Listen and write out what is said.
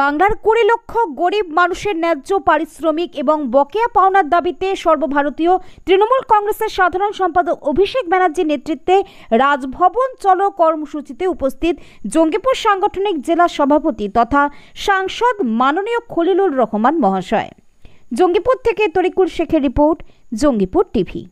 বাংলার কুড়ি লক্ষ গরিব মানুষের ন্যায্য পারিশ্রমিক এবং বকেয়া পাওনার দাবিতে সর্বভারতীয় তৃণমূল কংগ্রেসের সাধারণ সম্পাদক অভিষেক ব্যানার্জির নেতৃত্বে রাজভবন চলো কর্মসূচিতে উপস্থিত জঙ্গিপুর সাংগঠনিক জেলা সভাপতি তথা সাংসদ মাননীয় খলিলুর রহমান মহাশয় জঙ্গিপুর থেকে তরিকুল শেখের রিপোর্ট জঙ্গিপুর টিভি